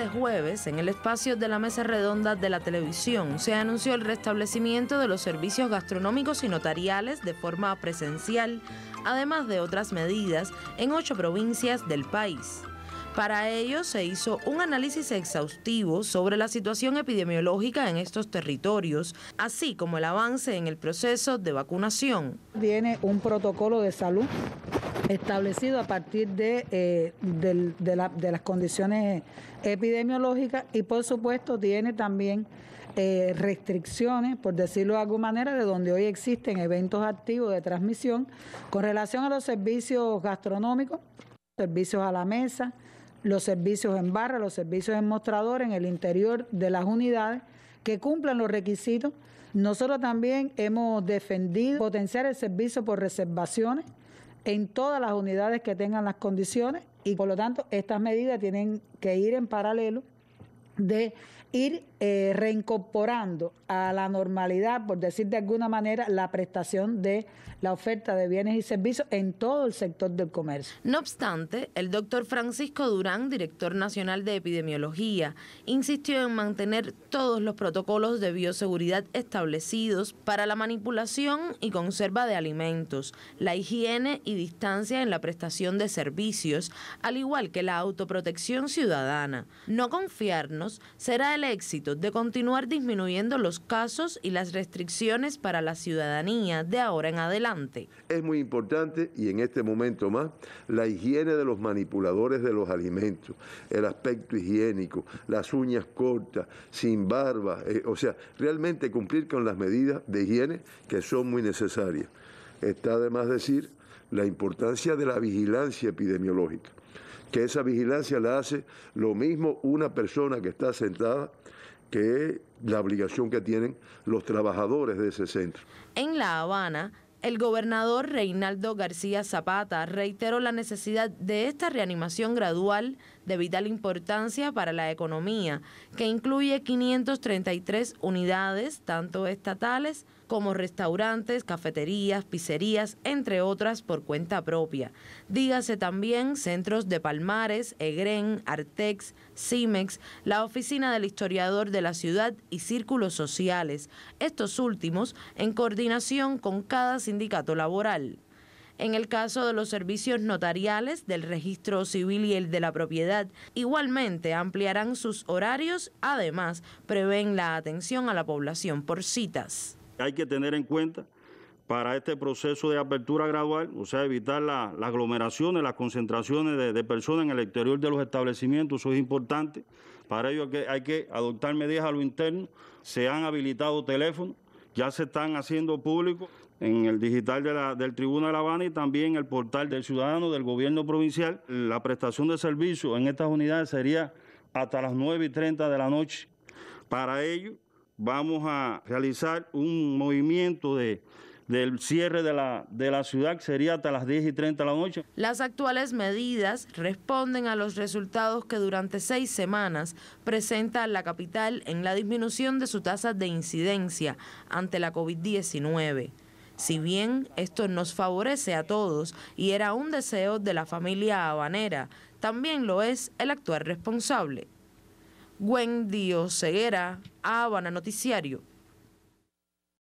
Este jueves, en el espacio de la mesa redonda de la televisión, se anunció el restablecimiento de los servicios gastronómicos y notariales de forma presencial, además de otras medidas en ocho provincias del país. Para ello se hizo un análisis exhaustivo sobre la situación epidemiológica en estos territorios, así como el avance en el proceso de vacunación. Tiene un protocolo de salud establecido a partir eh, de, las condiciones epidemiológicas y por supuesto tiene también eh, restricciones, por decirlo de alguna manera, de donde hoy existen eventos activos de transmisión con relación a los servicios gastronómicos, servicios a la mesa, los servicios en barra, los servicios en mostrador en el interior de las unidades que cumplan los requisitos. Nosotros también hemos defendido potenciar el servicio por reservaciones en todas las unidades que tengan las condiciones y por lo tanto estas medidas tienen que ir en paralelo de ir eh, reincorporando a la normalidad, por decir de alguna manera, la prestación de la oferta de bienes y servicios en todo el sector del comercio. No obstante, el doctor Francisco Durán, director nacional de epidemiología, insistió en mantener todos los protocolos de bioseguridad establecidos para la manipulación y conserva de alimentos, la higiene y distancia en la prestación de servicios, al igual que la autoprotección ciudadana. No confiarnos será el éxito de continuar disminuyendo los casos y las restricciones para la ciudadanía de ahora en adelante. Es muy importante y en este momento más la higiene de los manipuladores de los alimentos, el aspecto higiénico, las uñas cortas, sin barba, eh, o sea, realmente cumplir con las medidas de higiene que son muy necesarias. Está además decir la importancia de la vigilancia epidemiológica que esa vigilancia la hace lo mismo una persona que está sentada que la obligación que tienen los trabajadores de ese centro. En La Habana, el gobernador Reinaldo García Zapata reiteró la necesidad de esta reanimación gradual de vital importancia para la economía, que incluye 533 unidades, tanto estatales como restaurantes, cafeterías, pizzerías, entre otras por cuenta propia. Dígase también centros de Palmares, Egren, Artex, Cimex, la oficina del historiador de la ciudad y círculos sociales, estos últimos en coordinación con cada sindicato laboral en el caso de los servicios notariales, del registro civil y el de la propiedad. Igualmente ampliarán sus horarios, además prevén la atención a la población por citas. Hay que tener en cuenta para este proceso de apertura gradual, o sea, evitar las aglomeraciones, las concentraciones de, personas en el exterior de los establecimientos, eso es importante. Para ello hay que adoptar medidas a lo interno, se han habilitado teléfonos, ya se están haciendo públicos en el digital del Tribunal de La Habana y también el portal del ciudadano del gobierno provincial. La prestación de servicios en estas unidades sería hasta las 9 y 30 de la noche. Para ello vamos a realizar un movimiento de del cierre de la, de la ciudad, sería hasta las 10 y 30 de la noche. Las actuales medidas responden a los resultados que durante seis semanas presenta la capital en la disminución de su tasa de incidencia ante la COVID-19. Si bien esto nos favorece a todos y era un deseo de la familia habanera, también lo es el actuar responsable. Gwen Dio Ceguera, Habana Noticiario.